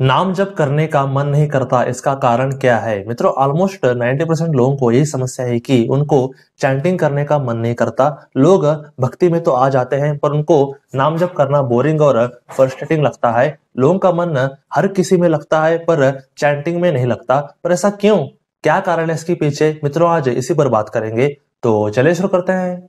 नाम जब करने का मन नहीं करता इसका कारण क्या है मित्रों ऑलमोस्ट 90 परसेंट लोगों को यही समस्या है कि उनको चैंटिंग करने का मन नहीं करता लोग भक्ति में तो आ जाते हैं पर उनको नाम जब करना बोरिंग और फ्रस्ट्रेटिंग लगता है लोगों का मन हर किसी में लगता है पर चैंटिंग में नहीं लगता पर ऐसा क्यों क्या कारण है इसके पीछे मित्रों आज इसी पर बात करेंगे तो चले शुरू करते हैं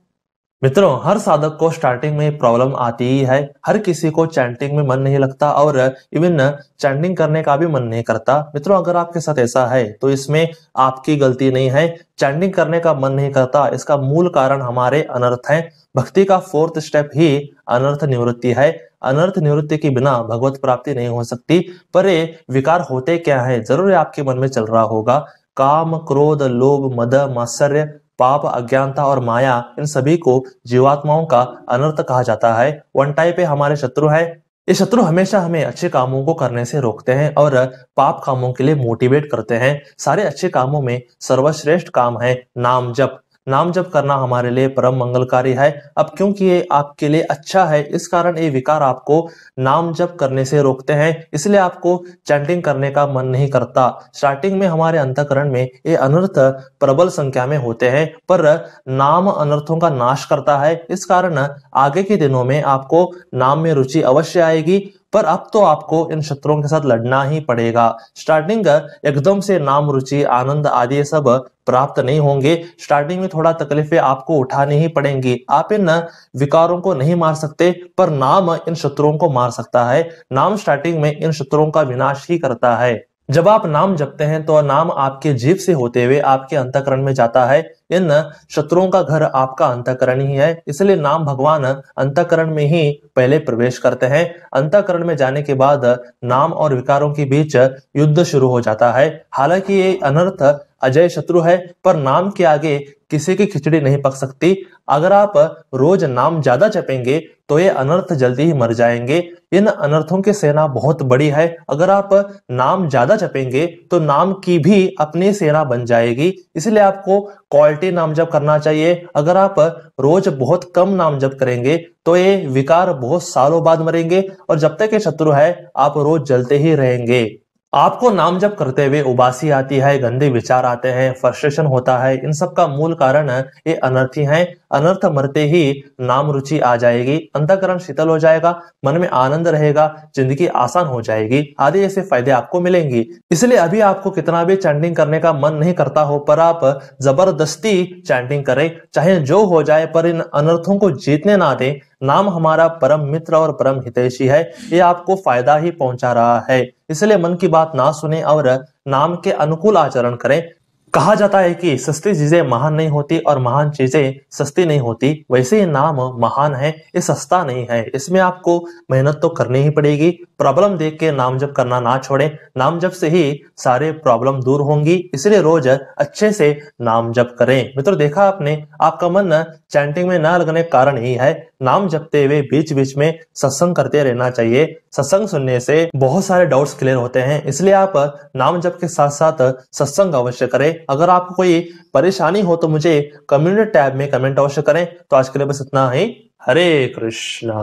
मित्रों हर साधक को स्टार्टिंग में प्रॉब्लम आती ही है हर किसी को चैंटिंग में मन नहीं लगता और इवन चैंटिंग करने का भी मन नहीं करता मित्रों अगर आपके साथ ऐसा है तो इसमें आपकी गलती नहीं है चैंटिंग करने का मन नहीं करता इसका मूल कारण हमारे अनर्थ है भक्ति का फोर्थ स्टेप ही अनर्थ निवृत्ति है अनर्थ निवृत्ति के बिना भगवत प्राप्ति नहीं हो सकती पर ये विकार होते क्या है जरूर आपके मन में चल रहा होगा काम क्रोध लोभ मद मात्सर्य पाप अज्ञानता और माया इन सभी को जीवात्माओं का अनर्थ कहा जाता है वन टाइप है हमारे शत्रु है ये शत्रु हमेशा हमें अच्छे कामों को करने से रोकते हैं और पाप कामों के लिए मोटिवेट करते हैं सारे अच्छे कामों में सर्वश्रेष्ठ काम है नाम जप नाम जप करना हमारे लिए परम मंगलकारी है अब क्योंकि ये आपके लिए अच्छा है इस कारण ये विकार आपको नाम जप करने से रोकते हैं इसलिए आपको चैंटिंग करने का मन नहीं करता स्टार्टिंग में हमारे अंतकरण में ये अनर्थ प्रबल संख्या में होते हैं पर नाम अनर्थों का नाश करता है इस कारण आगे के दिनों में आपको नाम में रुचि अवश्य आएगी पर अब तो आपको इन शत्रुओं के साथ लड़ना ही पड़ेगा स्टार्टिंग एकदम से नाम रुचि आनंद आदि सब प्राप्त नहीं होंगे स्टार्टिंग में थोड़ा तकलीफें आपको उठानी ही पड़ेंगी आप इन विकारों को नहीं मार सकते पर नाम इन शत्रुओं को मार सकता है नाम स्टार्टिंग में इन शत्रुओं का विनाश ही करता है जब आप नाम जपते हैं तो नाम आपके जीव से होते हुए आपके अंतकरण में जाता है इन शत्रुओं का घर आपका अंतकरण ही है इसलिए नाम भगवान अंतकरण में ही पहले प्रवेश करते हैं अंतकरण में जाने के बाद नाम और विकारों के बीच युद्ध शुरू हो जाता है हालांकि ये अनर्थ अजय शत्रु है पर नाम के आगे किसी की खिचड़ी नहीं पक सकती अगर आप रोज नाम ज्यादा जपेंगे तो ये अनर्थ जल्दी ही मर जाएंगे इन अनर्थों की सेना बहुत बड़ी है अगर आप नाम ज्यादा जपेंगे तो नाम की भी अपनी सेना बन जाएगी इसलिए आपको क्वालिटी नाम जप करना चाहिए अगर आप रोज बहुत कम नाम जप करेंगे तो ये विकार बहुत सालों बाद मरेंगे और जब तक ये शत्रु है आप रोज जलते ही रहेंगे आपको नाम जब करते हुए उबासी आती है गंदे विचार आते हैं फ्रस्ट्रेशन होता है इन सब का मूल कारण ये अनर्थी हैं अनर्थ मरते ही नाम रुचि आ जाएगी अंतकरण शीतल हो जाएगा मन में आनंद रहेगा जिंदगी आसान हो जाएगी आदि ऐसे फायदे आपको मिलेंगी इसलिए अभी आपको कितना भी चैंडिंग करने का मन नहीं करता हो पर आप जबरदस्ती चैंडिंग करें चाहे जो हो जाए पर इन अनर्थों को जीतने ना दें नाम हमारा परम मित्र और परम हितैषी है ये आपको फायदा ही पहुंचा रहा है इसलिए मन की बात ना सुने और नाम के अनुकूल आचरण करें कहा जाता है कि सस्ती चीजें महान नहीं होती और महान चीजें सस्ती नहीं होती वैसे ही नाम महान है ये सस्ता नहीं है इसमें आपको मेहनत तो करनी ही पड़ेगी प्रॉब्लम देख के नाम जब करना ना छोड़े नाम जब से ही सारे प्रॉब्लम दूर होंगी इसलिए रोज अच्छे से नाम जब करें मित्रों देखा आपने आपका मन चैंटिंग में ना लगने कारण ही है नाम जपते हुए बीच बीच में सत्संग करते रहना चाहिए सत्संग सुनने से बहुत सारे डाउट्स क्लियर होते हैं इसलिए आप नाम जप के साथ साथ सत्संग अवश्य करें अगर आपको कोई परेशानी हो तो मुझे कम्युनिटी टैब में कमेंट अवश्य करें तो आज के लिए बस इतना ही हरे कृष्णा